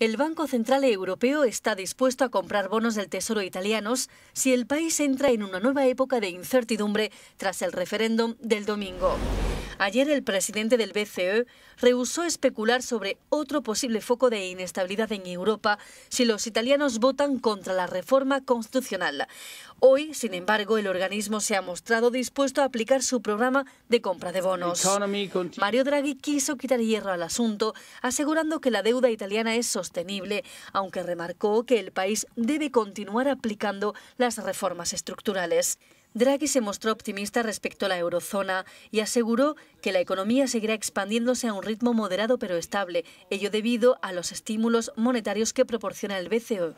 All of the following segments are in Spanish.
El Banco Central Europeo está dispuesto a comprar bonos del Tesoro italianos si el país entra en una nueva época de incertidumbre tras el referéndum del domingo. Ayer el presidente del BCE rehusó especular sobre otro posible foco de inestabilidad en Europa si los italianos votan contra la reforma constitucional. Hoy, sin embargo, el organismo se ha mostrado dispuesto a aplicar su programa de compra de bonos. Mario Draghi quiso quitar hierro al asunto, asegurando que la deuda italiana es sostenible, aunque remarcó que el país debe continuar aplicando las reformas estructurales. Draghi se mostró optimista respecto a la eurozona y aseguró que la economía seguirá expandiéndose a un ritmo moderado pero estable, ello debido a los estímulos monetarios que proporciona el BCE.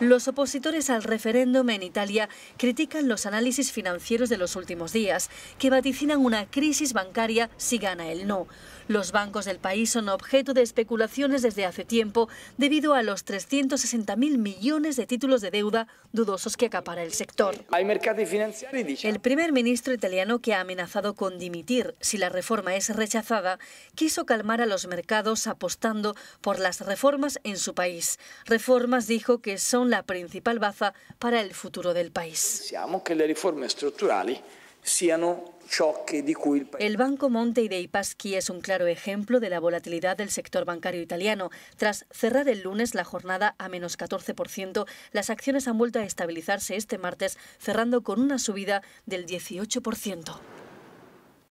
Los opositores al referéndum en Italia critican los análisis financieros de los últimos días, que vaticinan una crisis bancaria si gana el no. Los bancos del país son objeto de especulaciones desde hace tiempo debido a los 360.000 millones de títulos de deuda dudosos que acapara el sector. El primer ministro italiano, que ha amenazado con dimitir si la reforma es rechazada, quiso calmar a los mercados apostando por las reformas en su país. Reformas, dijo, que son la principal baza para el futuro del país. El Banco Monte dei Paschi es un claro ejemplo de la volatilidad del sector bancario italiano. Tras cerrar el lunes la jornada a menos 14%, las acciones han vuelto a estabilizarse este martes, cerrando con una subida del 18%.